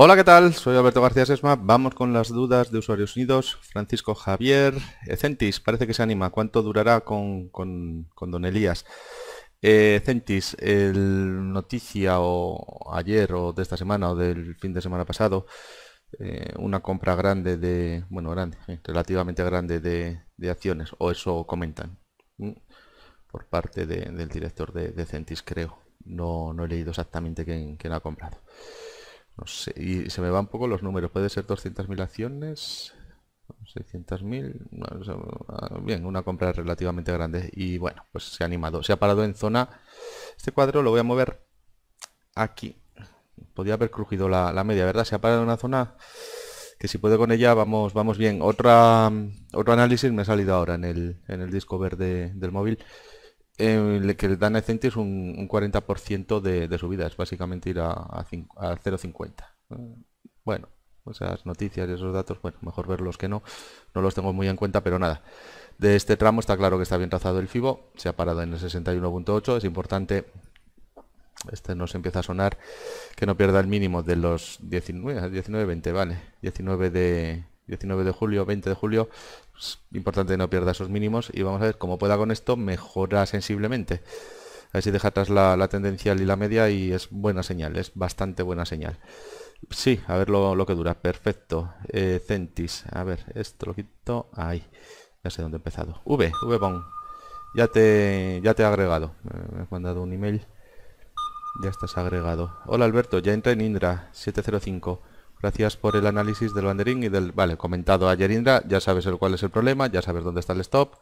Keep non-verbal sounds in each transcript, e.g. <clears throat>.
Hola, ¿qué tal? Soy Alberto García Sesma. Vamos con las dudas de usuarios unidos. Francisco Javier. Centis, parece que se anima. ¿Cuánto durará con, con, don Elías? Eh, Centis, el noticia o ayer o de esta semana o del fin de semana pasado, eh, una compra grande de, bueno, grande, relativamente grande de, acciones, o eso comentan, por parte del director de, Centis, creo. No, no he leído exactamente quién, quién ha comprado. No sé, y se me van un poco los números. Puede ser 200.000 acciones, 600.000, ah, bien, una compra relativamente grande. Y bueno, pues se ha animado, se ha parado en zona. Este cuadro lo voy a mover aquí. podría haber crujido la, media, ¿verdad? Se ha parado en una zona que si puedo con ella vamos vamos bien. Otra, mm, otro análisis me ha salido ahora en el, en el disco verde del móvil eh, que dan a Centis un, un 40% de, de, subida, es básicamente ir a, a, 0,50. Eh, bueno, esas noticias y esos datos, bueno, mejor verlos que no, no los tengo muy en cuenta, pero nada. De este tramo está claro que está bien trazado el FIBO, se ha parado en el 61.8, es importante, este nos empieza a sonar, que no pierda el mínimo de los 19, 19, 20, vale, 19 de, 19 de julio, 20 de julio, pues, importante no pierda esos mínimos y vamos a ver cómo pueda con esto mejora sensiblemente. A ver si deja atrás la, tendencia tendencial y la media y es buena señal, es bastante buena señal. Sí, a ver lo, que dura, perfecto. Eh, centis, a ver, esto lo quito, ahí, ya sé dónde he empezado. V, V ya te, ya te he agregado, me has mandado un email. Ya estás agregado. Hola Alberto, ya entra en Indra 705. Gracias por el análisis del banderín y del... Vale, comentado ayer Indra, ya sabes el cuál es el problema, ya sabes dónde está el stop,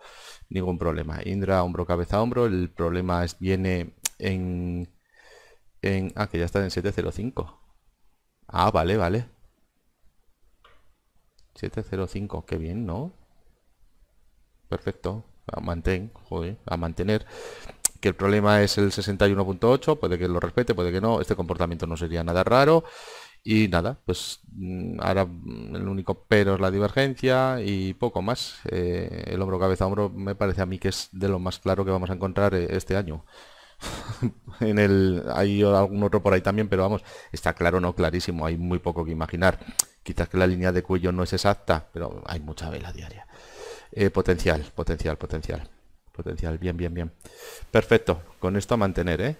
ningún problema. Indra, hombro, cabeza, hombro, el problema es, viene en... en... Ah, que ya está en 705. Ah, vale, vale. 705, qué bien, ¿no? Perfecto, a mantén, joder, a mantener que el problema es el 61.8, puede que lo respete, puede que no, este comportamiento no sería nada raro. Y nada, pues mm, ahora mm, el único pero es la divergencia y poco más. Eh, el hombro cabeza hombro me parece a mí que es de lo más claro que vamos a encontrar eh, este año. <laughs> en el hay algún otro por ahí también, pero vamos, está claro, no clarísimo, hay muy poco que imaginar. Quizás que la línea de cuello no es exacta, pero hay mucha vela diaria. Eh, potencial, potencial, potencial. Potencial, bien, bien, bien. Perfecto, con esto a mantener,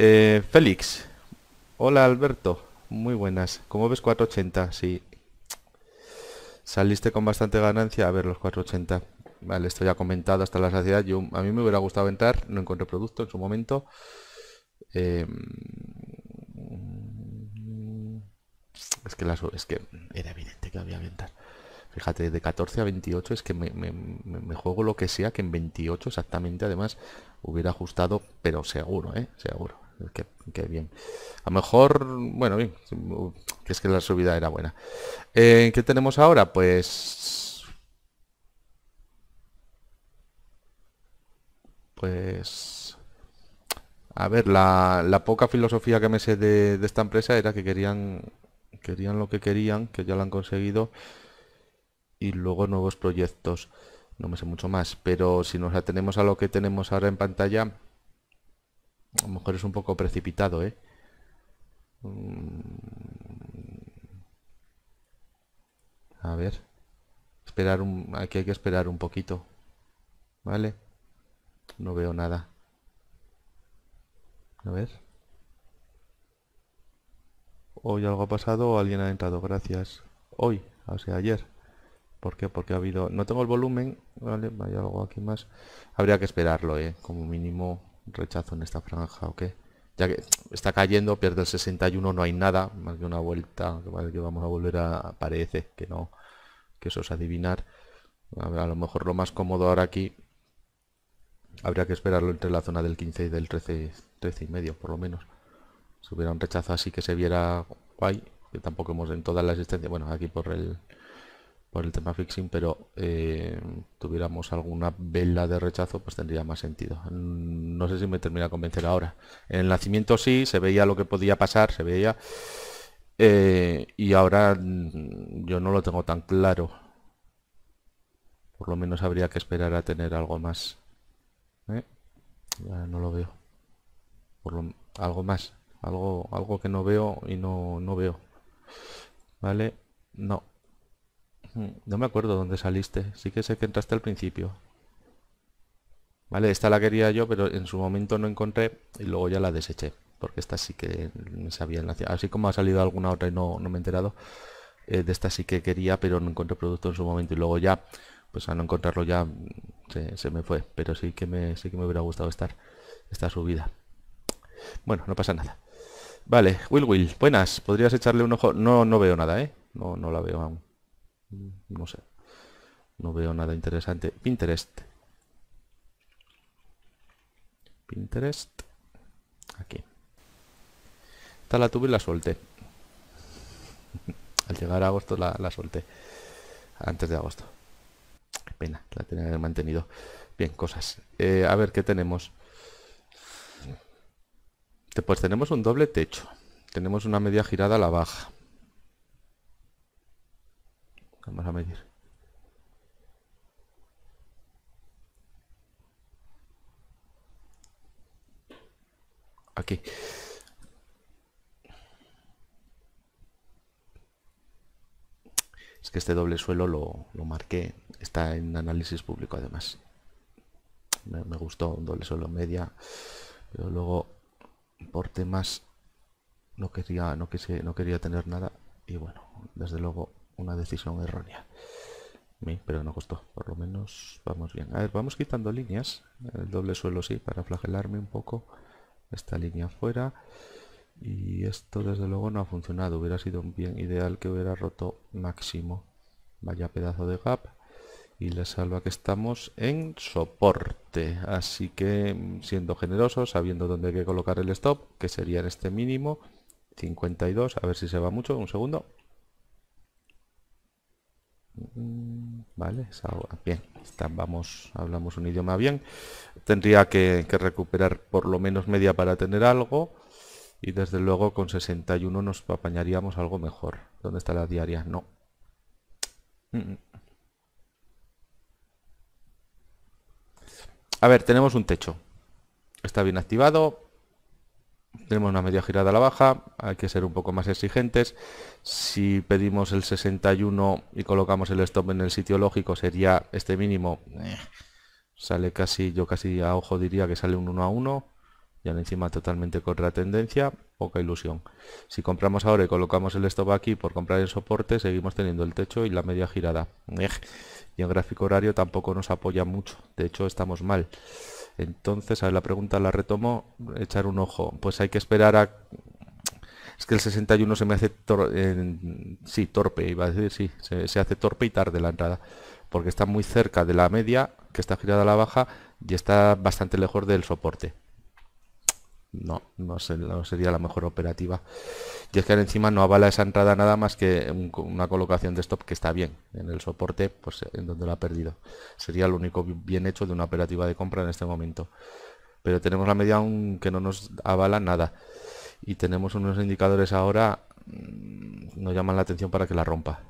eh Félix, Hola Alberto, muy buenas. ¿Cómo ves 480? Sí. Saliste con bastante ganancia. A ver, los 480. Vale, esto ya comentado hasta la saciedad. Yo, a mí me hubiera gustado entrar, no encontré producto en su momento. Em, es que, la, es que era evidente que había aventar. Fíjate, de 14 a 28 es que me, me, juego lo que sea, que en 28 exactamente además hubiera ajustado, pero seguro, ¿eh? Seguro. Qué, bien. A lo mejor, bueno, es que la subida era buena. Eh, ¿Qué tenemos ahora? Pues... Pues... A ver, la, poca filosofía que me sé de, de, esta empresa era que querían querían lo que querían, que ya lo han conseguido, y luego nuevos proyectos. No me sé mucho más, pero si nos atenemos a lo que tenemos ahora en pantalla, a lo mejor es un poco precipitado, ¿eh? Mm. A ver. Esperar un... Aquí hay que esperar un poquito. ¿Vale? No veo nada. A ver. Hoy algo ha pasado o alguien ha entrado. Gracias. Hoy, o sea, ayer. ¿Por qué? Porque ha habido... No tengo el volumen. Vale, hay algo aquí más. Habría que esperarlo, ¿eh? Como mínimo rechazo en esta franja o qué. Ya que está cayendo, pierde el 61, no hay nada, más que una vuelta, que vamos a volver a... Parece que no, que eso es adivinar. A, a lo mejor lo más cómodo ahora aquí habría que esperarlo entre la zona del 15 y del 13, 13 y medio, por lo menos. Si hubiera un rechazo así que se viera guay, que tampoco hemos en toda la existencia, bueno, aquí por el por el tema fixing, pero eh, tuviéramos alguna vela de rechazo, pues tendría más sentido. No sé si me termina de convencer ahora. En el nacimiento sí, se veía lo que podía pasar, se veía. Eh, y ahora mm, yo no lo tengo tan claro. Por lo menos habría que esperar a tener algo más. ¿eh? no lo veo. Por algo más. Algo, algo que no veo y no, no veo. ¿Vale? No. Mm, no me acuerdo dónde saliste. Sí que sé que entraste al principio. Vale, esta la quería yo, pero en su momento no encontré y luego ya la deseché. Porque esta sí que me sabía Así como ha salido alguna otra y no, me he enterado. Eh, de esta sí que quería, pero no encontré producto en su momento. Y luego ya, pues a no encontrarlo ya mm, se, me fue. Pero sí que me sí que me hubiera gustado estar esta subida. Bueno, no pasa nada. Vale, Will Will, buenas. ¿Podrías echarle un ojo? No, no veo nada, ¿eh? No, no la veo aún. Mm, no sé. No veo nada interesante. Pinterest. Pinterest. Aquí. Esta la tuve y la solté. <laughs> Al llegar a agosto la, solté. Antes de agosto. pena, la tenía mantenido. Bien, cosas. Eh, a ver, ¿qué tenemos? Pues tenemos un doble techo. Tenemos una media girada a la baja. Vamos a medir. Aquí. Es que este doble suelo lo, lo marqué. Está en análisis público además. Me, gustó un doble suelo media. Pero luego por temas no quería, no quise, no quería tener nada. Y bueno, desde luego una decisión errónea. Pero no costó, por lo menos vamos bien. A ver, vamos quitando líneas. El doble suelo sí, para flagelarme un poco. Esta línea fuera. Y esto desde luego no ha funcionado. Hubiera sido un bien ideal que hubiera roto máximo. Vaya pedazo de gap. Y le salva que estamos en soporte. Así que siendo generosos, sabiendo dónde hay que colocar el stop, que sería en este mínimo. 52, a ver si se va mucho, un segundo. Mm, vale, Bien, está, vamos, hablamos un idioma bien. Tendría que, que, recuperar por lo menos media para tener algo. Y desde luego con 61 nos apañaríamos algo mejor. ¿Dónde está la diaria? No. Mm, mm. A ver, tenemos un techo. Está bien activado. Tenemos una media girada a la baja, hay que ser un poco más exigentes. Si pedimos el 61 y colocamos el stop en el sitio lógico, sería este mínimo. Eh, sale casi, yo casi a ojo diría que sale un 1 a 1. Y encima totalmente contra tendencia, poca ilusión. Si compramos ahora y colocamos el stop aquí por comprar el soporte, seguimos teniendo el techo y la media girada. Eh, y el gráfico horario tampoco nos apoya mucho, de hecho estamos mal. Entonces, a ver, la pregunta la retomo, echar un ojo. Pues hay que esperar a... Es que el 61 se me hace sí, torpe, iba a decir, sí, se, se hace torpe y tarde la entrada, porque está muy cerca de la media, que está girada a la baja, y está bastante lejos del soporte no, no, sería la mejor operativa. Y es que encima no avala esa entrada nada más que una colocación de stop que está bien en el soporte, pues en donde la ha perdido. Sería lo único bien hecho de una operativa de compra en este momento. Pero tenemos la media que no nos avala nada. Y tenemos unos indicadores ahora, mm, No llaman la atención para que la rompa.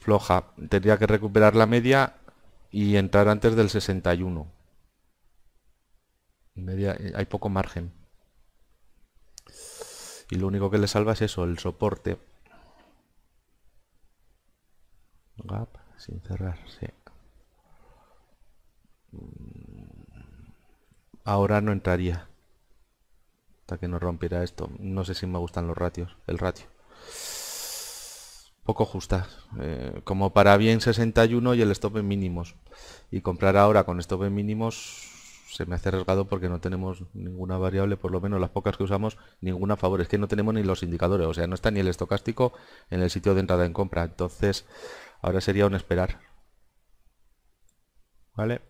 Floja, tendría que recuperar la media y entrar antes del 61 media, eh, hay poco margen. Y lo único que le salva es eso, el soporte. sin cerrar, mm, Ahora no entraría. Hasta que no rompiera esto. No sé si me gustan los ratios. El ratio. Poco justas. Eh, como para bien 61 y el stop en mínimos. Y comprar ahora con stop en mínimos se me hace arriesgado porque no tenemos ninguna variable, por lo menos las pocas que usamos, ninguna a favor. Es que no tenemos ni los indicadores, o sea, no está ni el estocástico en el sitio de entrada en compra. Entonces, ahora sería un esperar. ¿Vale?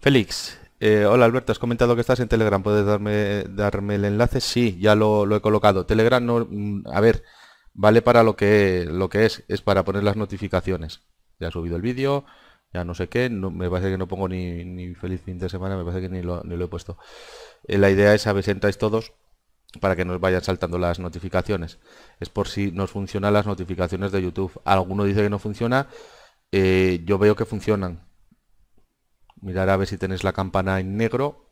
Félix, eh, hola Alberto, has comentado que estás en Telegram, ¿puedes darme, darme el enlace? Sí, ya lo, lo he colocado. Telegram, no, mm, a ver, vale para lo que, lo que es, es para poner las notificaciones. Ya ha subido el vídeo, ya no sé qué, me parece que no pongo ni, feliz fin de semana, me parece que ni lo, he puesto. Eh, la idea es a ver si entráis todos para que nos vayan saltando las notificaciones. Es por si nos funcionan las notificaciones de YouTube. Alguno dice que no funciona, eh, yo veo que funcionan. Mirar a ver si tenéis la campana en negro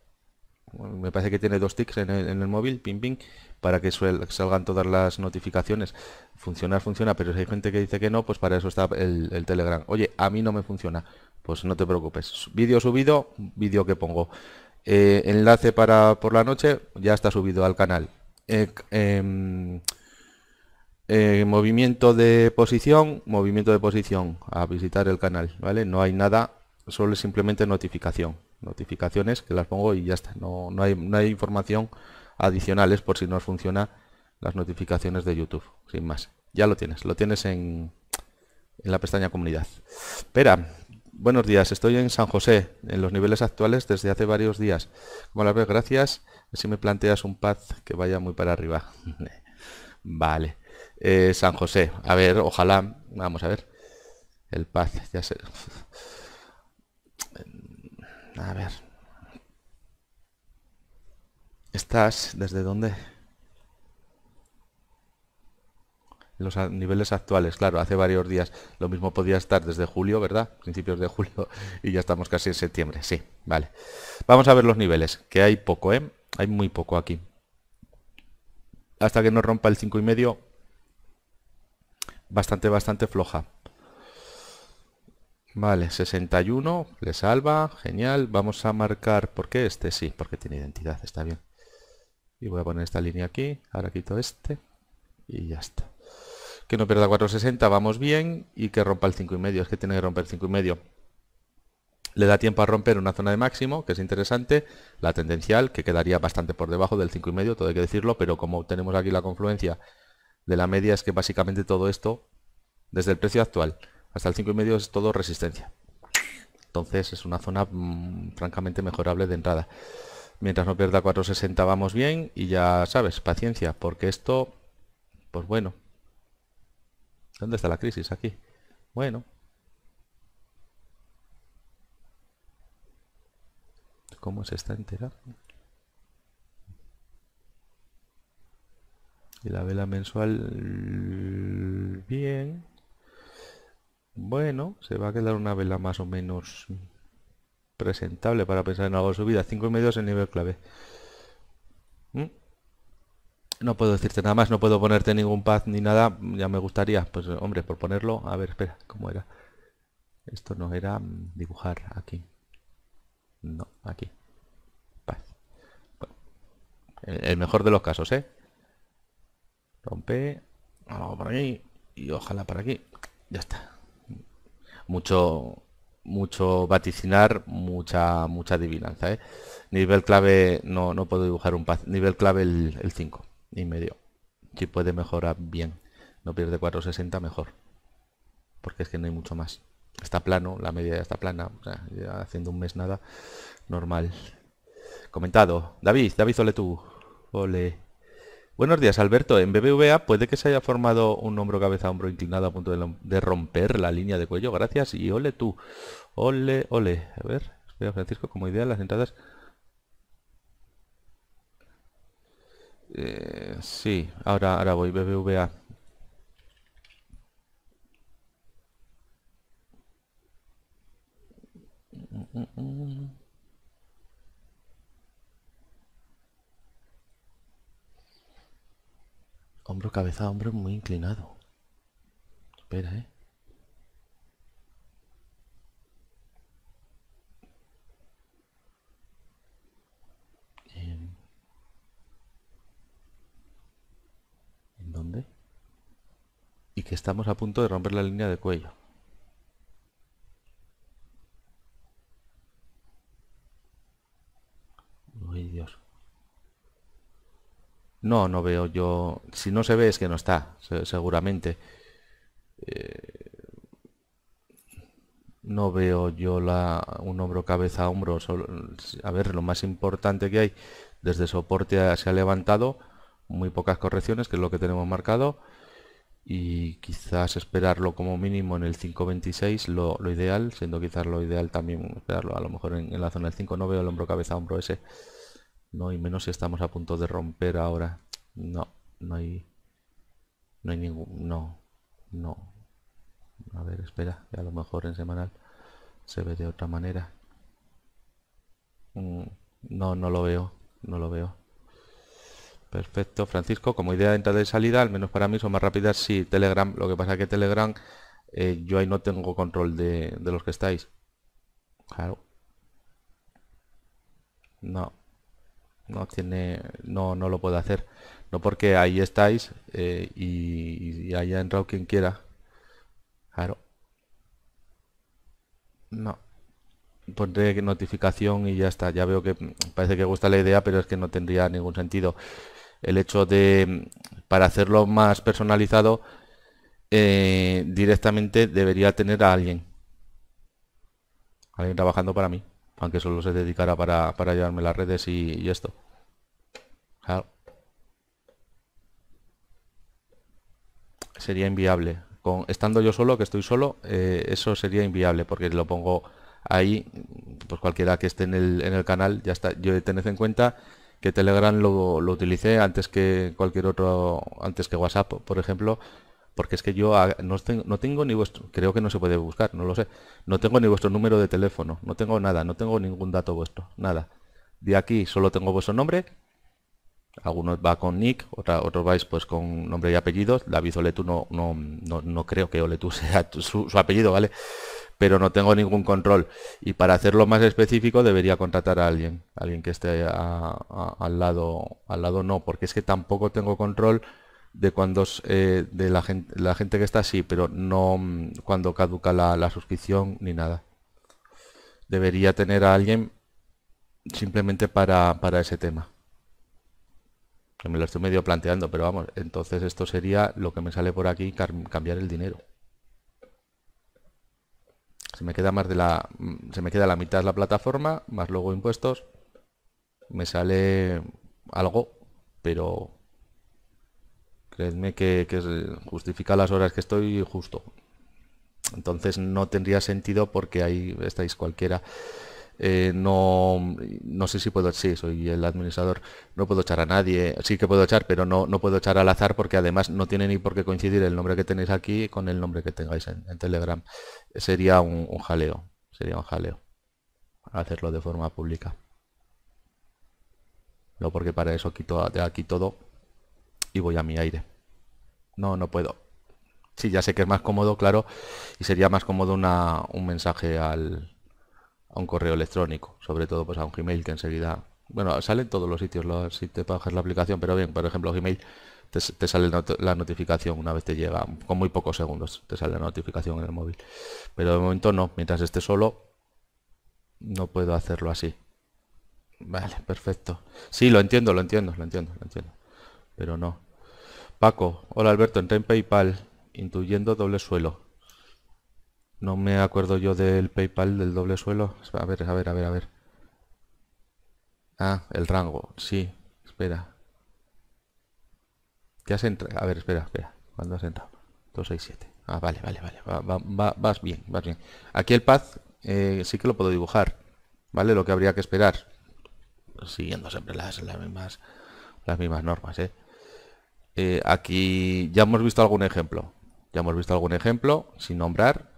me parece que tiene dos tics en el, móvil, ping ping, para que salgan todas las notificaciones. Funciona, funciona, pero si hay gente que dice que no, pues para eso está el, Telegram. Oye, a mí no me funciona. Pues no te preocupes. Vídeo subido, vídeo que pongo. Eh, enlace para por la noche, ya está subido al canal. Eh, em, eh, movimiento de posición, movimiento de posición, a visitar el canal, ¿vale? No hay nada, solo simplemente notificación notificaciones que las pongo y ya está. No, no, hay, no hay información adicionales por si no funciona las notificaciones de YouTube, sin más. Ya lo tienes, lo tienes en, en la pestaña comunidad. Espera, buenos días, estoy en San José, en los niveles actuales desde hace varios días. Como las ves, gracias. Si me planteas un paz que vaya muy para arriba. <laughs> vale. Eh, San José, a ver, ojalá, vamos a ver. El paz, ya sé. <laughs> A ver. ¿Estás desde dónde? Los niveles actuales, claro, hace varios días. Lo mismo podía estar desde julio, ¿verdad? Principios de julio <laughs> y ya estamos casi en septiembre. Sí, vale. Vamos a ver los niveles, que hay poco, ¿eh? Hay muy poco aquí. Hasta que nos rompa el y medio. Bastante, bastante floja. Vale, 61, le salva, genial. Vamos a marcar, ¿por qué este? Sí, porque tiene identidad, está bien. Y voy a poner esta línea aquí, ahora quito este y ya está. Que no pierda 460, vamos bien, y que rompa el 5,5, es que tiene que romper 5,5. Le da tiempo a romper una zona de máximo, que es interesante, la tendencial, que quedaría bastante por debajo del 5,5, todo hay que decirlo, pero como tenemos aquí la confluencia de la media, es que básicamente todo esto, desde el precio actual, hasta el 5 y medio es todo resistencia. Entonces es una zona mm, francamente mejorable de entrada. Mientras no pierda 460 vamos bien y ya sabes, paciencia, porque esto, pues bueno. ¿Dónde está la crisis? Aquí. Bueno. ¿Cómo se está entera? Y la vela mensual... Bien. Bueno, se va a quedar una vela más o menos presentable para pensar en algo de subida. Cinco y medio es el nivel clave. ¿Mm? No puedo decirte nada más, no puedo ponerte ningún paz ni nada. Ya me gustaría, pues hombre, por ponerlo. A ver, espera, ¿cómo era? Esto no era dibujar aquí. No, aquí. Paz. el mejor de los casos, ¿eh? Rompe. Algo por Y ojalá para aquí. Ya está mucho mucho vaticinar, mucha mucha adivinanza. ¿eh? Nivel clave no, no puedo dibujar un Nivel clave el 5 y medio. Si puede mejorar bien. No pierde 460 mejor. Porque es que no hay mucho más. Está plano, la media está plana. haciendo un mes nada. Normal. Comentado. David, David Ole tú. Ole. Buenos días, Alberto. En BBVA puede que se haya formado un hombro cabeza hombro inclinado a punto de, romper la línea de cuello. Gracias y ole tú. Ole, ole. A ver, espera Francisco, como idea las entradas. Eh, sí, ahora, ahora voy, BBVA. Mm, mm, mm. Hombro, cabeza, hombro muy inclinado. Espera, ¿eh? ¿En, dónde? Y que estamos a punto de romper la línea de cuello. No, no veo yo... Si no se ve es que no está, seguramente. Eh, no veo yo la... un hombro cabeza a hombro. A ver, lo más importante que hay, desde soporte se ha levantado, muy pocas correcciones, que es lo que tenemos marcado. Y quizás esperarlo como mínimo en el 5.26, lo, lo ideal, siendo quizás lo ideal también esperarlo a lo mejor en, en la zona del 5. No veo el hombro cabeza a hombro ese. No, y menos si estamos a punto de romper ahora. No, no hay... No hay ningún... No, no. A ver, espera, a lo mejor en semanal se ve de otra manera. Mm, no, no lo veo, no lo veo. Perfecto, Francisco, como idea de entrada y salida, al menos para mí son más rápidas, sí, Telegram, lo que pasa es que Telegram, eh, yo ahí no tengo control de, de los que estáis. Claro. No, no tiene no, no lo puede hacer no porque ahí estáis eh, y, haya entrado quien quiera claro no pondré notificación y ya está ya veo que parece que gusta la idea pero es que no tendría ningún sentido el hecho de para hacerlo más personalizado eh, directamente debería tener a alguien alguien trabajando para mí aunque solo se dedicara para, para llevarme las redes y, esto. Sería inviable. estando yo solo, que estoy solo, eh, eso sería inviable porque lo pongo ahí, pues cualquiera que esté en el, canal, ya está. Yo tened en cuenta que Telegram lo, lo utilicé antes que cualquier otro, antes que WhatsApp, por ejemplo, porque es que yo no tengo, no tengo ni vuestro, creo que no se puede buscar, no lo sé, no tengo ni vuestro número de teléfono, no tengo nada, no tengo ningún dato vuestro, nada. De aquí solo tengo vuestro nombre, algunos va con nick, otros vais pues con nombre y apellidos, David Oletu no, no, no, creo que Oletu <laughs> sea su, apellido, ¿vale? Pero no tengo ningún control. Y para hacerlo más específico debería contratar a alguien, alguien que esté al lado, al lado no, porque es que tampoco tengo control de cuando eh, de la gente, la gente que está así, pero no mm, cuando caduca la, la suscripción ni nada. Debería tener a alguien simplemente para, para ese tema. Que me lo estoy medio planteando, pero vamos, entonces esto sería lo que me sale por aquí, cambiar el dinero. Se me queda más de la. Mm, se me queda la mitad de la plataforma, más luego impuestos. Me sale algo, pero Creedme que, justifica las horas que estoy justo. Entonces no tendría sentido porque ahí estáis cualquiera. Eh, no, no sé si puedo, sí, soy el administrador, no puedo echar a nadie, sí que puedo echar, pero no, no puedo echar al azar porque además no tiene ni por qué coincidir el nombre que tenéis aquí con el nombre que tengáis en, Telegram. Sería un, un, jaleo, sería un jaleo hacerlo de forma pública. No porque para eso quito de aquí todo y voy a mi aire. No, no puedo. Sí, ya sé que es más cómodo, claro, y sería más cómodo una, un mensaje al, a un correo electrónico, sobre todo pues a un Gmail que enseguida... Bueno, sale en todos los sitios si te bajas la aplicación, pero bien, por ejemplo Gmail te, te sale la notificación una vez te llega, con muy pocos segundos te sale la notificación en el móvil. Pero de momento no, mientras esté solo no puedo hacerlo así. Vale, perfecto. Sí, lo entiendo, lo entiendo, lo entiendo, lo entiendo. Pero no, Paco, hola Alberto, entré en Paypal, intuyendo doble suelo. No me acuerdo yo del Paypal del doble suelo. A ver, a ver, a ver, a ver. Ah, el rango, sí, espera. ¿Qué has entrado? A ver, espera, espera. ¿Cuándo has entrado? 267. Ah, vale, vale, vale. vas bien, vas bien. Aquí el path eh, sí que lo puedo dibujar. ¿Vale? Lo que habría que esperar. Siguiendo siempre las mismas las mismas normas, ¿eh? Eh, aquí ya hemos visto algún ejemplo. Ya hemos visto algún ejemplo, sin nombrar,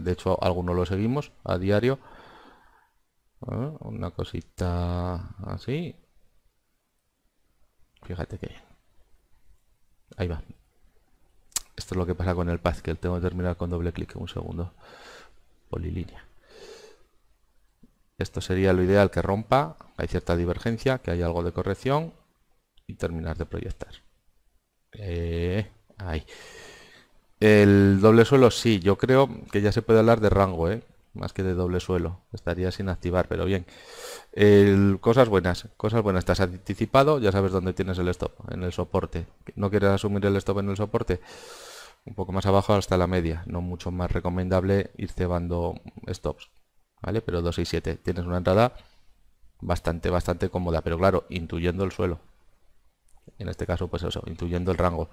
De hecho, algunos lo seguimos a diario. Ah, una cosita así. Fíjate que Ahí va. Esto es lo que pasa con el path, que tengo que terminar con doble clic. Un segundo. Polilínea. Esto sería lo ideal que rompa. Hay cierta divergencia, que hay algo de corrección. Y terminar de proyectar. Eh, ay. El doble suelo sí, yo creo que ya se puede hablar de rango, ¿eh? más que de doble suelo. Estaría sin activar, pero bien. cosas buenas, cosas buenas. Estás anticipado, ya sabes dónde tienes el stop, en el soporte. ¿No quieres asumir el stop en el soporte? Un poco más abajo hasta la media. No mucho más recomendable ir cebando stops. ¿Vale? Pero 2 y 7. Tienes una entrada bastante, bastante cómoda. Pero claro, intuyendo el suelo en este caso, pues eso, intuyendo el rango.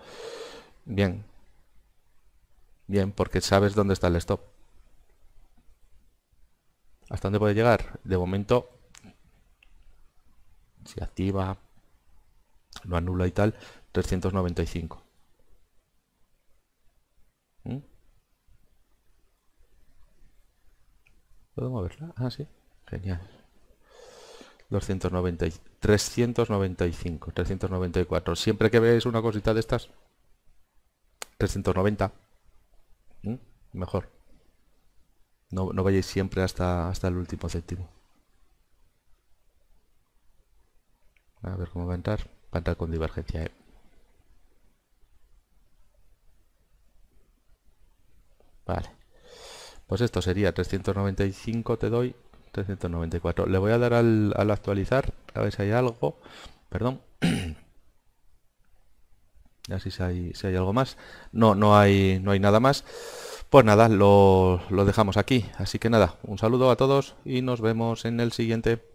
Bien. Bien, porque sabes dónde está el stop. ¿Hasta dónde puede llegar? De momento, si activa, lo anula y tal, 395. ¿Mm? ¿Puedo moverla? Ah, sí. Genial. 295. 395, 394. Siempre que veáis una cosita de estas, 390, ¿Mm? mejor. No, no, vayáis siempre hasta, hasta el último séptimo. A ver cómo va a entrar. Va entrar con divergencia. ¿eh? Vale. Pues esto sería 395 te doy 394. Le voy a dar al, actualizar, a ver si hay algo. Perdón. así <clears throat> si hay, si hay algo más. No, no hay, no hay nada más. Pues nada, lo, lo dejamos aquí. Así que nada, un saludo a todos y nos vemos en el siguiente.